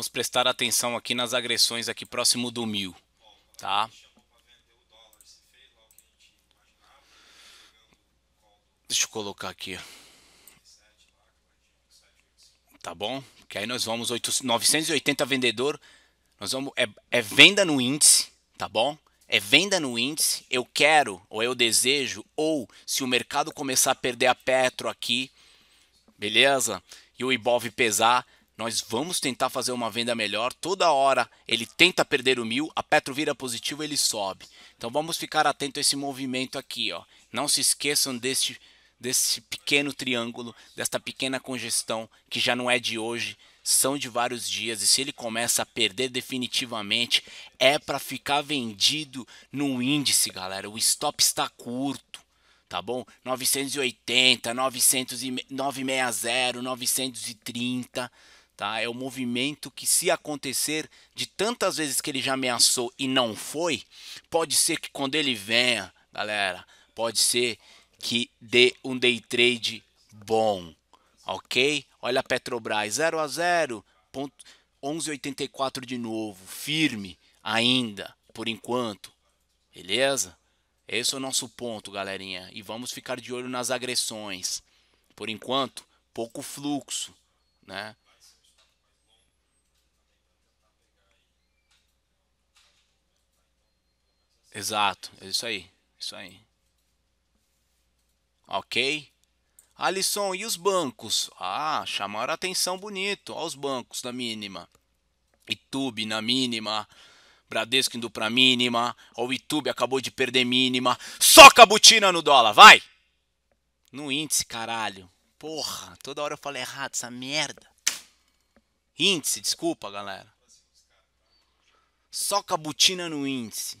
Vamos prestar atenção aqui nas agressões aqui próximo do mil, tá? Deixa eu colocar aqui. Tá bom? Que aí nós vamos 8, 980 vendedor. Nós vamos é, é venda no índice, tá bom? É venda no índice. Eu quero ou eu desejo ou se o mercado começar a perder a Petro aqui, beleza? E o Ibov pesar, nós vamos tentar fazer uma venda melhor. Toda hora ele tenta perder o mil, a Petro vira positivo, ele sobe. Então vamos ficar atento a esse movimento aqui, ó. Não se esqueçam deste desse pequeno triângulo, desta pequena congestão que já não é de hoje, são de vários dias e se ele começa a perder definitivamente é para ficar vendido no índice, galera. O stop está curto, tá bom? 980, 900 e 960, 930 Tá? É o movimento que, se acontecer de tantas vezes que ele já ameaçou e não foi, pode ser que quando ele venha, galera, pode ser que dê um day trade bom, ok? Olha a Petrobras 0 a 0, ponto 11,84 de novo, firme ainda, por enquanto, beleza? Esse é o nosso ponto, galerinha, e vamos ficar de olho nas agressões. Por enquanto, pouco fluxo, né? Exato, é isso aí, isso aí. Ok? Alisson, e os bancos? Ah, chamaram a atenção bonito. Olha os bancos na mínima. Itube na mínima. Bradesco indo pra mínima. o Itube acabou de perder mínima. Soca a no dólar, vai! No índice, caralho. Porra, toda hora eu falo errado essa merda. Índice, desculpa, galera. Soca a no índice.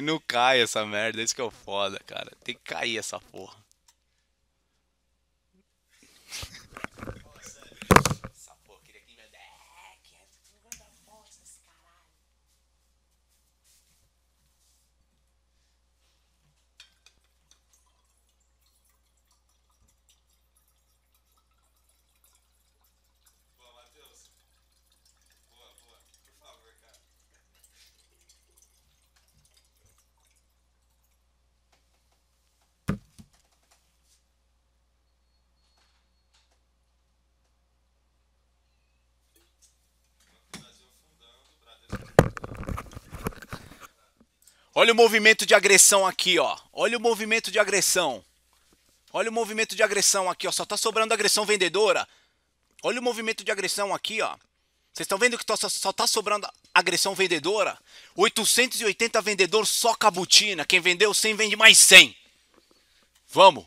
E não cai essa merda, isso que é o foda, cara. Tem que cair essa porra. Olha o movimento de agressão aqui, ó. Olha o movimento de agressão. Olha o movimento de agressão aqui, ó. Só tá sobrando agressão vendedora. Olha o movimento de agressão aqui, ó. Vocês estão vendo que tá, só, só tá sobrando agressão vendedora? 880 vendedor só cabutina. Quem vendeu 100 vende mais 100. Vamos.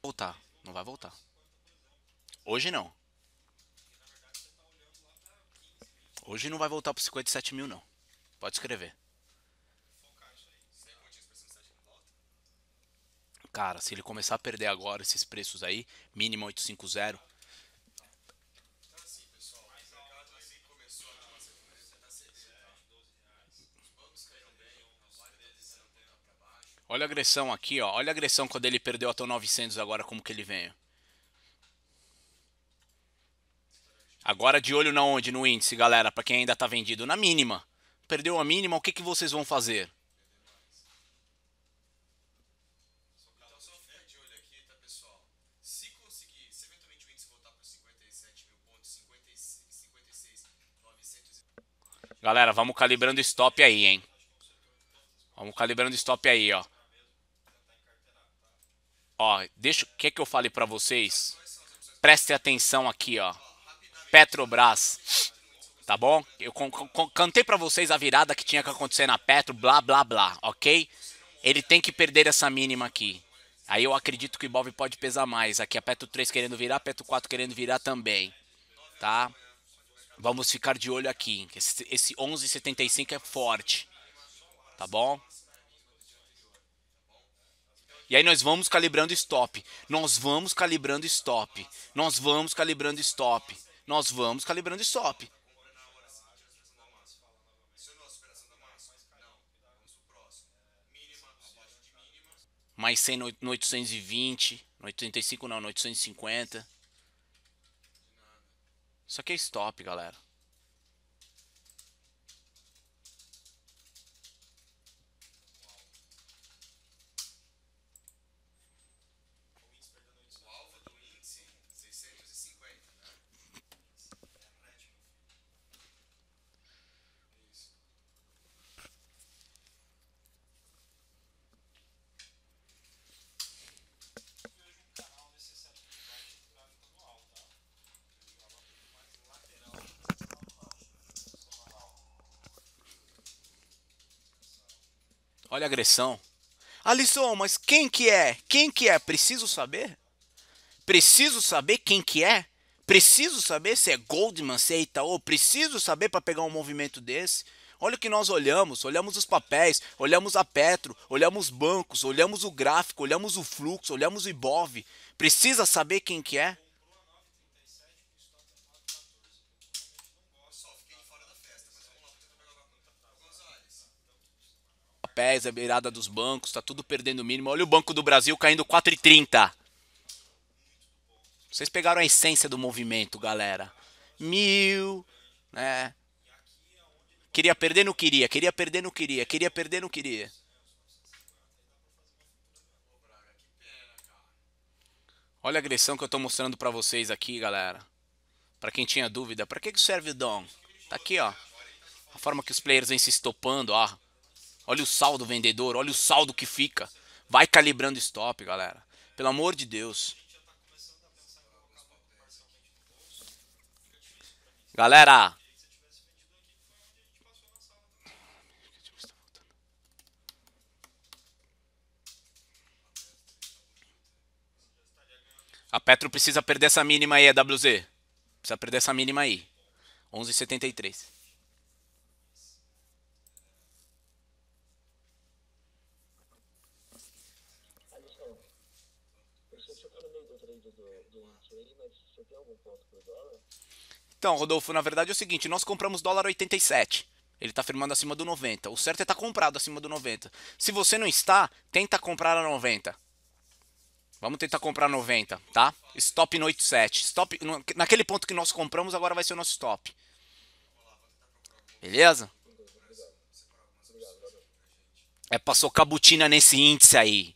Voltar. Não vai voltar. Hoje não. Hoje não vai voltar para 57 mil, não. Pode escrever. Cara, se ele começar a perder agora esses preços aí, mínimo 850. Olha a agressão aqui, ó. Olha a agressão quando ele perdeu até o 900 agora, como que ele veio. Agora de olho na onde? No índice, galera, para quem ainda está vendido. Na mínima. Perdeu a mínima, o que, que vocês vão fazer? Galera, vamos calibrando stop aí, hein? Vamos calibrando stop aí, ó. Ó, deixa, O que eu falei para vocês? Prestem atenção aqui, ó. Petrobras. Tá bom? Eu cantei para vocês a virada que tinha que acontecer na Petro, blá blá blá, ok? Ele tem que perder essa mínima aqui. Aí eu acredito que o Ibov pode pesar mais. Aqui a Petro 3 querendo virar, a Petro 4 querendo virar também. Tá? Vamos ficar de olho aqui. Esse, esse 11,75 é forte. Tá bom? E aí nós vamos calibrando stop. Nós vamos calibrando stop. Nós vamos calibrando stop nós vamos calibrando stop. Mais 100 no 820, no 85 não, no 850. Isso aqui é stop, galera. Olha a agressão. Alisson, mas quem que é? Quem que é? Preciso saber? Preciso saber quem que é? Preciso saber se é Goldman, se é Itaú? Preciso saber para pegar um movimento desse? Olha o que nós olhamos, olhamos os papéis, olhamos a Petro, olhamos bancos, olhamos o gráfico, olhamos o fluxo, olhamos o Ibov. Precisa saber quem que é? pés, a é beirada dos bancos, está tudo perdendo o mínimo. Olha o Banco do Brasil caindo 4,30. Vocês pegaram a essência do movimento, galera. Mil, né? Queria perder, não queria. Queria perder, não queria. Queria perder, não queria. Olha a agressão que eu estou mostrando para vocês aqui, galera. Para quem tinha dúvida, para que, que serve o Dom? Tá aqui, ó. A forma que os players vêm se estopando, ó. Olha o saldo vendedor, olha o saldo que fica. Vai calibrando stop, galera. Pelo amor de Deus. Galera. A Petro precisa perder essa mínima aí, a WZ. Precisa perder essa mínima aí. 11,73. Então, Rodolfo, na verdade é o seguinte, nós compramos dólar 87. Ele está firmando acima do 90. O certo é estar tá comprado acima do 90. Se você não está, tenta comprar a 90. Vamos tentar comprar 90, tá? Stop no 87. Stop naquele ponto que nós compramos, agora vai ser o nosso stop. Beleza? É passou cabutina nesse índice aí.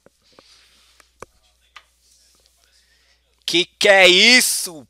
Que que é isso?